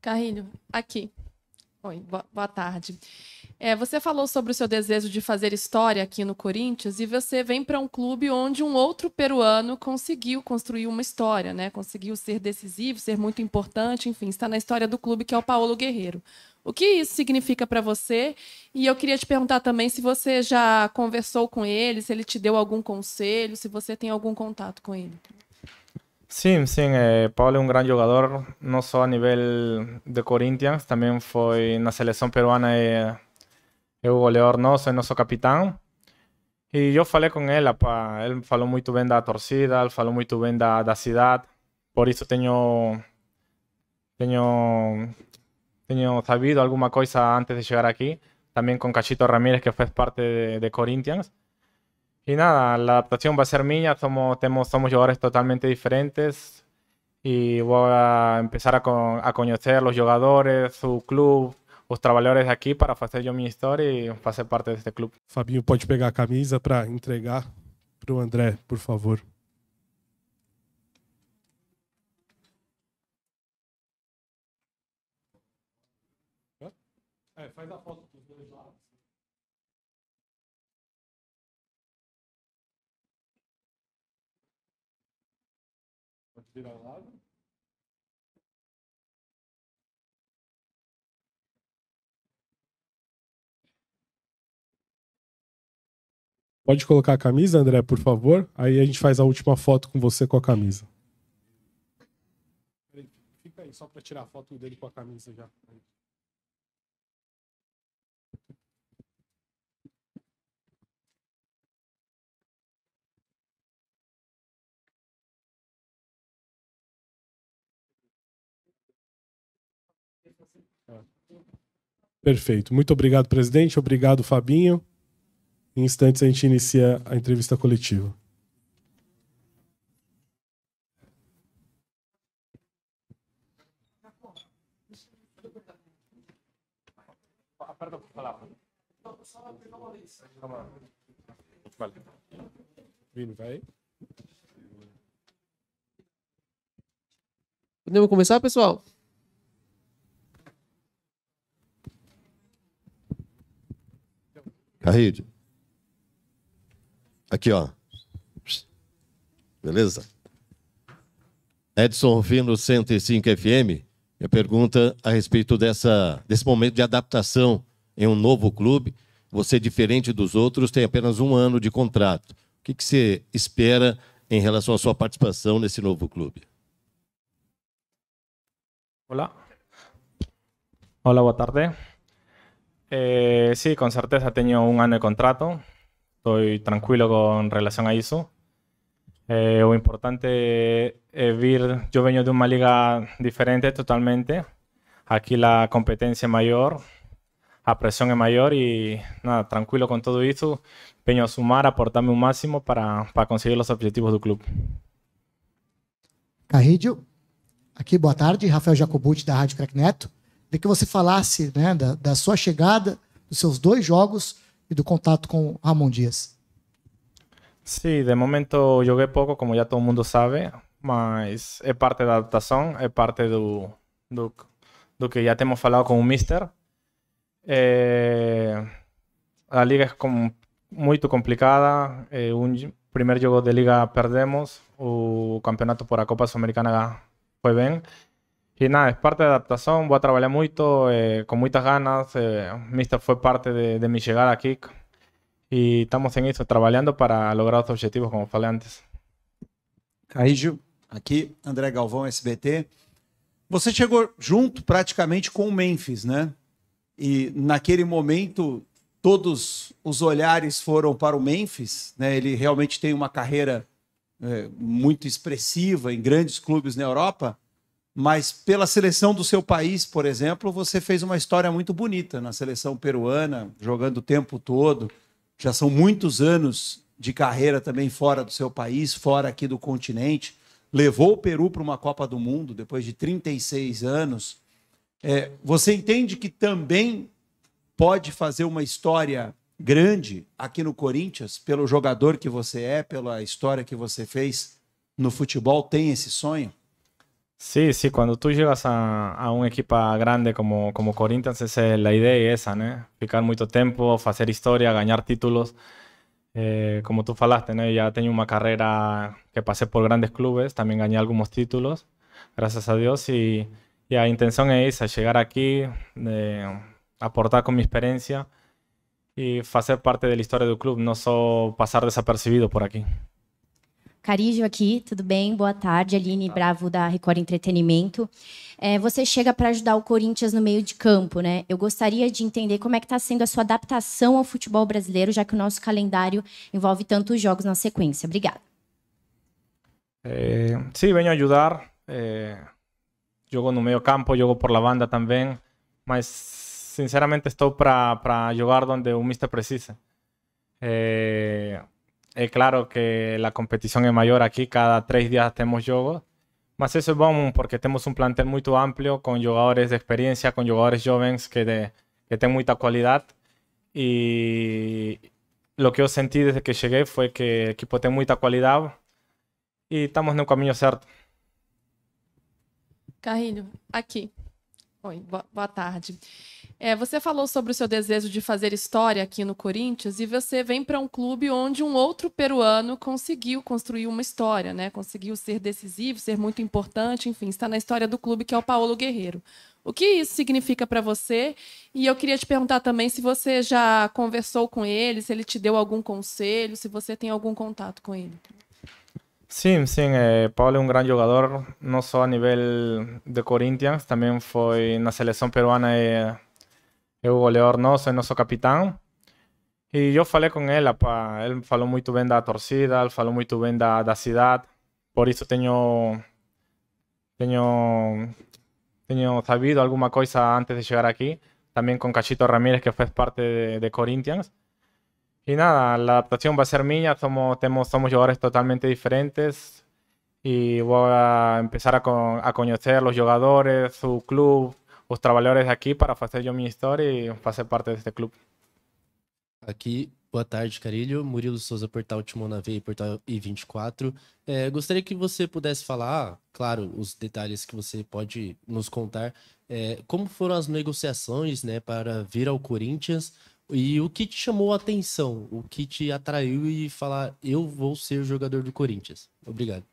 Carrilho, aqui. Oi, boa tarde. É, você falou sobre o seu desejo de fazer história aqui no Corinthians e você vem para um clube onde um outro peruano conseguiu construir uma história, né? Conseguiu ser decisivo, ser muito importante, enfim, está na história do clube que é o Paulo Guerreiro. O que isso significa para você? E eu queria te perguntar também se você já conversou com ele, se ele te deu algum conselho, se você tem algum contato com ele. Sí, sí. Eh, Pablo es un gran jugador, no solo a nivel de Corinthians, fue en la selección peruana eh, y León, no no nuestro y capitán. yo E él él, él ele, muy tu falou muito bem torcida, él falou muy tu da, da por eso tengo, sabido alguna cosa antes de llegar aquí. También con Cachito Ramírez, que fue parte de, de Corinthians. Y nada, la adaptación va a ser mía, somos, somos jugadores totalmente diferentes y voy a empezar a, a conocer los jugadores, su club, trabajadores de aquí para hacer yo mi historia y hacer parte de este club. Fabio, pode pegar a camisa para entregar para André, por favor. faz a Pode virar lado. Né? Pode colocar a camisa, André, por favor? Aí a gente faz a última foto com você com a camisa. Fica aí, só para tirar a foto dele com a camisa já. Perfeito. Muito obrigado, presidente. Obrigado, Fabinho. Em instantes a gente inicia a entrevista coletiva. Podemos começar, pessoal? Carride. Aqui, ó. Beleza? Edson Rufino, 105 FM. Minha pergunta a respeito dessa, desse momento de adaptação em um novo clube. Você, diferente dos outros, tem apenas um ano de contrato. O que, que você espera em relação à sua participação nesse novo clube? Olá. Olá, boa tarde. Eh, sí, con certeza tengo un año de contrato. Estoy tranquilo con relación a eso. Eh, lo importante es ver, yo vengo de una liga diferente totalmente. Aquí la competencia es mayor, la presión es mayor y nada, tranquilo con todo eso. Vengo a sumar, aportarme un máximo para, para conseguir los objetivos del club. Carrillo, aquí, boa tarde, Rafael Jacobucci de Rádio Crack de que você falasse né, da, da sua chegada, dos seus dois jogos e do contato com Ramon Dias. Sim, de momento joguei pouco, como já todo mundo sabe, mas é parte da adaptação, é parte do, do, do que já temos falado com o Mister. É, eh, a liga é com, muito complicada, é eh, um primeiro jogo de liga perdemos, o campeonato por a Copa Sul-Americana foi bem e nada, é parte de adaptação vou trabalhar muito com eh, ganas. Eh, Mister foi parte de, de, mi aqui e estamos em isso trabalhando para lograr os objetivos, como falei antes. Caígio aqui, André Galvão, SBT. Você chegou junto praticamente com o Memphis, né? E naquele momento todos os olhares foram para o Memphis, né? Ele realmente tem uma carreira é, muito expressiva em grandes clubes na Europa mas pela seleção do seu país, por exemplo, você fez uma história muito bonita na seleção peruana, jogando o tempo todo. Já são muitos anos de carreira também fora do seu país, fora aqui do continente. Levou o Peru para uma Copa do Mundo depois de 36 anos. É, você entende que também pode fazer uma história grande aqui no Corinthians, pelo jogador que você é, pela história que você fez no futebol? Tem esse sonho? Sí, sí, cuando tú llegas a, a un equipo grande como, como Corinthians, es la idea esa, ¿no? Ficar mucho tiempo, hacer historia, ganar títulos. Eh, como tú falaste, ¿no? ya tengo una carrera que pasé por grandes clubes, también gané algunos títulos, gracias a Dios, y, la intención es esa, llegar aquí, aportar con mi experiencia y hacer parte de la historia del club, no solo pasar desapercibido por aquí. Carijo aqui, tudo bem? Boa tarde, Aline Bravo da Record Entretenimento. É, você chega para ajudar o Corinthians no meio de campo, né? Eu gostaria de entender como é que está sendo a sua adaptação ao futebol brasileiro, já que o nosso calendário envolve tantos jogos na sequência. Obrigada. É, Sim, venho ajudar. É, jogo no meio campo, jogo por la banda também, mas sinceramente estou para jogar onde o Mister precisa. É, es claro que la competición es mayor aquí, cada tres días tenemos juegos. Pero eso es bueno porque tenemos un plantel muy amplio con jugadores de experiencia, con jugadores jóvenes que, de, tienen mucha calidad. Y lo que yo sentí desde que llegué fue que el equipo tiene mucha calidad y estamos en el camino cierto. Carrillo, aquí. Oi, boa tarde. É, você falou sobre o seu desejo de fazer história aqui no Corinthians e você vem para um clube onde um outro peruano conseguiu construir uma história, né? Conseguiu ser decisivo, ser muito importante, enfim, está na história do clube que é o Paulo Guerreiro. O que isso significa para você? E eu queria te perguntar também se você já conversou com ele, se ele te deu algum conselho, se você tem algum contato com ele. Sí, sí. Eh, Pablo Paulo é gran jugador, no solo a nivel de Corinthians, también fue en la selección peruana eh, y León, no no nosso, capitán. capitán. capitão. E él él, él ele, él falou muito bem torcida, él falou muy bem da, da ciudad, por eso tengo, sabido alguna cosa antes de llegar aquí. También con Cachito Ramírez, que fue parte de, de Corinthians. Y nada, la adaptación va a ser mía, somos, tenemos, somos jugadores totalmente diferentes y voy a empezar a, con, a conocer los jugadores, su club, os trabalhadores aqui para fazer eu minha história e fazer parte deste clube. Aqui, boa tarde, Carilho. Murilo Souza, Portal Timão na Veia, Portal I24. É, gostaria que você pudesse falar, claro, os detalhes que você pode nos contar, é, como foram as negociações né, para vir ao Corinthians, e o que te chamou a atenção? O que te atraiu e falar, eu vou ser jogador do Corinthians? Obrigado.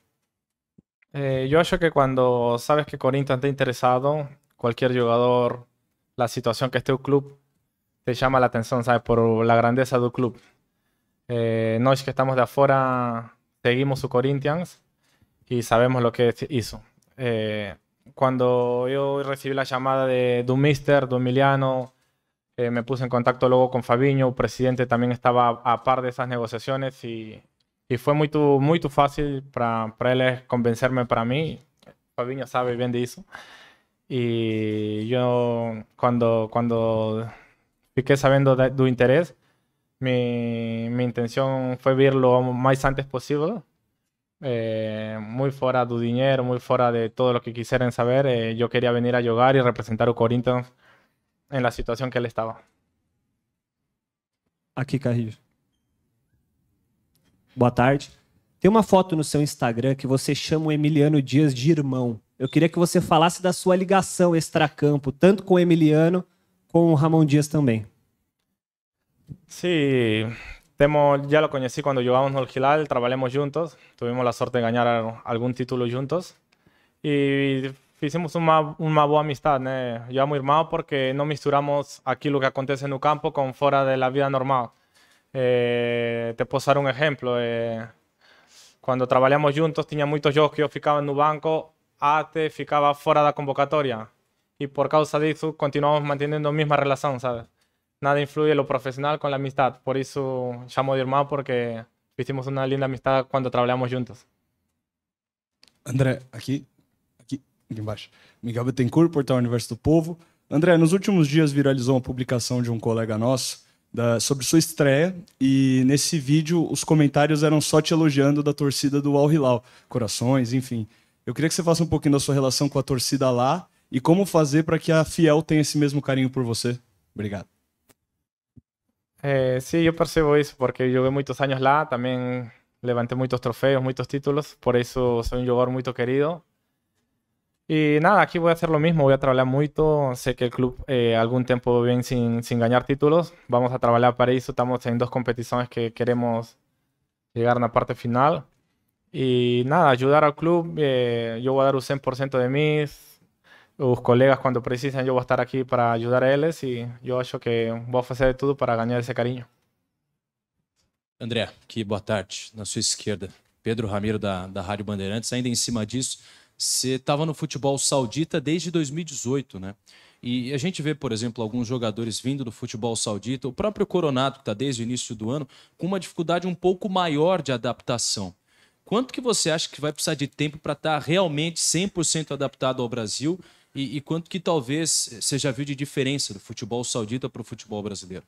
É, eh, yo que quando sabes que Corinthians está interessado, qualquer jogador, a situação que esteja o clube te chama a atenção, ¿sabes? Por a grandeza do clube. É, nós que estamos de fora, seguimos o Corinthians e sabemos o que hizo. É eh, Quando eu recebi a chamada de, de mister, do Emiliano Eh, me puse en contacto luego con Fabiño, presidente, también estaba a, par de esas negociaciones y, fue muy, muy fácil para, él convencerme para mí. Fabiño sabe bien de eso. Y yo cuando, cuando fiqué sabiendo de tu interés, mi, intención fue verlo lo más antes posible. Eh, muy fuera de dinero, muy fuera de todo lo que quisieran saber. Eh, yo quería venir a jugar y representar a Corinthians en la situación que él estaba. Aqui, Carrilho. Boa tarde. Tem uma foto no seu Instagram que você chama o Emiliano Dias de irmão. Eu queria que você falasse da sua ligação extracampo, tanto com o Emiliano com o Ramon Dias também. Sim, temos, já o conheci quando jogávamos no Hilal, trabalhamos juntos, tivemos a sorte de ganhar algum título juntos. E Hicimos una un amistad. amistad né? Yo amo irmão porque no misturamos lo que acontece en el campo con fuera de la vida normal. Eh, te puedo dar un ejemplo. Eh, cuando trabajábamos juntos, tenía muchos jogos que yo ficaba en el banco, ficaba fuera de la convocatoria. Y por causa de eso continuamos manteniendo la misma relación, Nada influye lo profesional con la amistad. Por eso llamo de Irmao porque hicimos una linda amistad cuando trabajamos juntos. André, aquí aqui embaixo. Miguel Bittencourt, Portal Universo do Povo. André, nos últimos dias viralizou uma publicação de um colega nosso da, sobre sua estreia e nesse vídeo os comentários eram só te elogiando da torcida do Al Hilal, corações, enfim. Eu queria que você faça um pouquinho da sua relação com a torcida lá e como fazer para que a Fiel tenha esse mesmo carinho por você. Obrigado. É, Sim, eu percebo isso eso porque joguei muitos anos lá, também levantei muitos troféus, muitos títulos, por isso sou um jogador muito querido Y nada, aquí voy a hacer lo mismo, voy a trabajar mucho. Sé que el club eh, algún tiempo sem sin, sin ganar títulos. Vamos a trabajar para eso. Estamos en dos competiciones que queremos llegar a la parte final. Y nada, ayudar al club. Eh, yo voy a dar un 100% de mis. Los colegas cuando precisan, yo voy a estar aquí para ayudar a ellos. Y yo acho que voy a hacer de todo para ganar ese cariño. André, que boa tarde. Na sua esquerda, Pedro Ramiro da, da Rádio Bandeirantes. Ainda em cima disso, você estava no futebol saudita desde 2018, né? E a gente vê, por exemplo, alguns jogadores vindo do futebol saudita, o próprio Coronado, que está desde o início do ano, com uma dificuldade um pouco maior de adaptação. Quanto que você acha que vai precisar de tempo para estar tá realmente 100% adaptado ao Brasil? E, e, quanto que talvez você já viu de diferença do futebol saudita para o futebol brasileiro?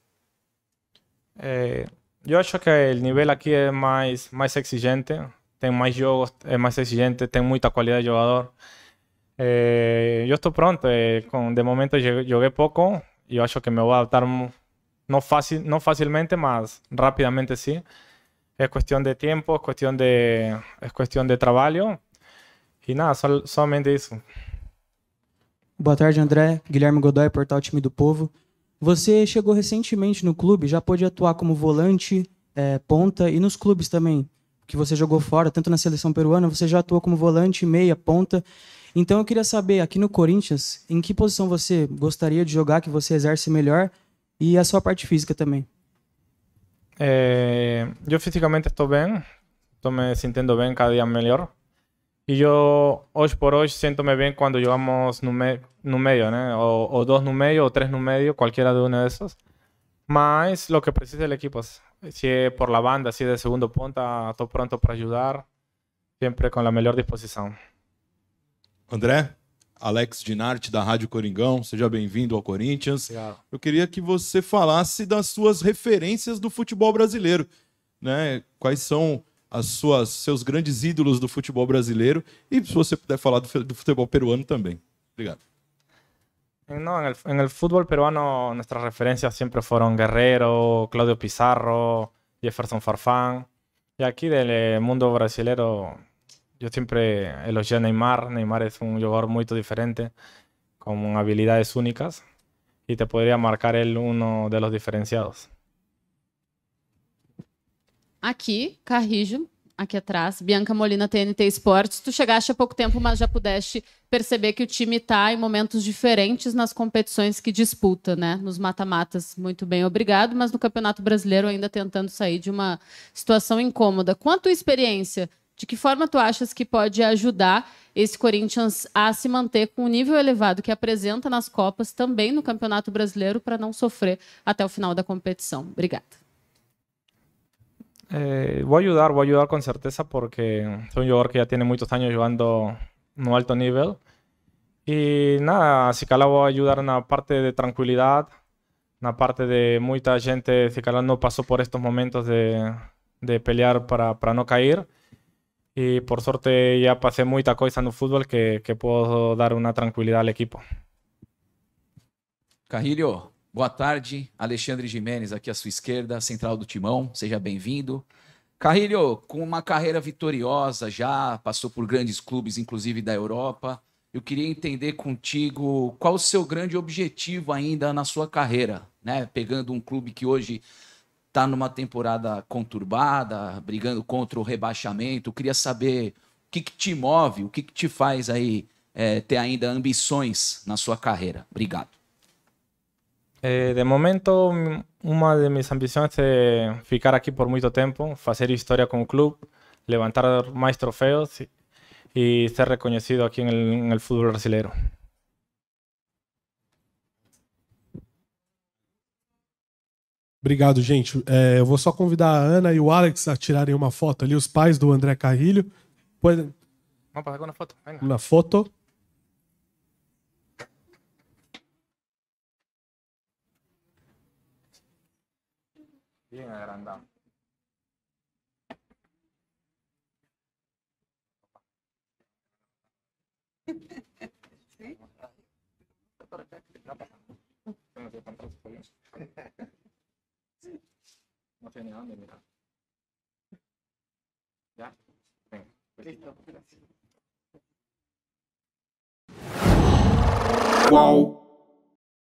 É, eh, eu acho que o nível aqui é mais, mais exigente tem mais jogos, é mais exigente, tem muita qualidade de jogador. É, eh, eu estou pronto. É, eh, com, de momento joguei pouco e eu acho que me vou adaptar não, facil, não facilmente, mas rapidamente sim. É questão de tempo, é questão de, é questão de trabalho. E nada, só somente isso. Boa tarde, André. Guilherme Godoy, Portal Time do Povo. Você chegou recentemente no clube, já pôde atuar como volante, é, ponta e nos clubes também que você jogou fora, tanto na seleção peruana, você já atuou como volante, meia, ponta. Então eu queria saber, aqui no Corinthians, em que posição você gostaria de jogar, que você exerce melhor, e a sua parte física também? É, eu fisicamente estou bem, estou me sentindo bem, cada dia melhor. E eu, hoje por hoje, sinto-me bem quando jogamos no, me no meio, né? Ou, ou, dois no meio, ou três no meio, qualquer de uma dessas. Mas o que precisa é equipo si es por la banda, si es de segundo ponta, todo pronto para ajudar, sempre com a melhor disposição. André, Alex Dinarte, da Rádio Coringão, seja bem-vindo ao Corinthians. Obrigado. Eu queria que você falasse das suas referências do futebol brasileiro. Né? Quais são as suas, seus grandes ídolos do futebol brasileiro? E se você puder falar do futebol peruano também. Obrigado. Eh, no, en el, fútbol peruano nuestras referencias siempre fueron Guerrero, Claudio Pizarro, Jefferson Farfán. Y aquí del eh, mundo brasilero, yo siempre elogié a Neymar. Neymar es un jugador muy diferente, con habilidades únicas. Y te podría marcar él uno de los diferenciados. Aquí, Carrijo aqui atrás, Bianca Molina, TNT Esportes. Tu chegaste há pouco tempo, mas já pudeste perceber que o time está em momentos diferentes nas competições que disputa, né? Nos mata-matas, muito bem, obrigado, mas no Campeonato Brasileiro ainda tentando sair de uma situação incômoda. Quanto à experiência, de que forma tu achas que pode ajudar esse Corinthians a se manter com o nível elevado que apresenta nas Copas, também no Campeonato Brasileiro, para não sofrer até o final da competição? Obrigada. Eh, voy a ayudar, voy a ayudar con certeza porque soy un jugador que ya tiene muchos años jugando un alto nivel. Y nada, Cicala voy a ayudar en la parte de tranquilidad, en la parte de mucha gente. Cicala no pasó por estos momentos de, pelear para, no caer. Y por suerte ya pasé mucha cosa en el fútbol que, puedo dar una tranquilidad al equipo. Cajirio. Boa tarde, Alexandre Jimenez, aqui à sua esquerda, central do Timão, seja bem-vindo. Carrilho, com uma carreira vitoriosa já, passou por grandes clubes, inclusive da Europa. Eu queria entender contigo qual o seu grande objetivo ainda na sua carreira, né? Pegando um clube que hoje está numa temporada conturbada, brigando contra o rebaixamento. Eu queria saber o que, que te move, o que, que te faz aí é, ter ainda ambições na sua carreira. Obrigado. Eh, de momento, uma de minhas ambições é ficar aqui por muito tempo, fazer história com o clube, levantar mais troféus e ser reconhecido aqui no futebol brasileiro. Obrigado, gente. É, eu vou só convidar a Ana e o Alex a tirarem uma foto ali, os pais do André Carrilho. Vamos passar na foto. Venga. Uma foto. bien agrandado. ¿Sí? No ni dónde mirar. ¿Ya? Venga. Listo, gracias. Wow.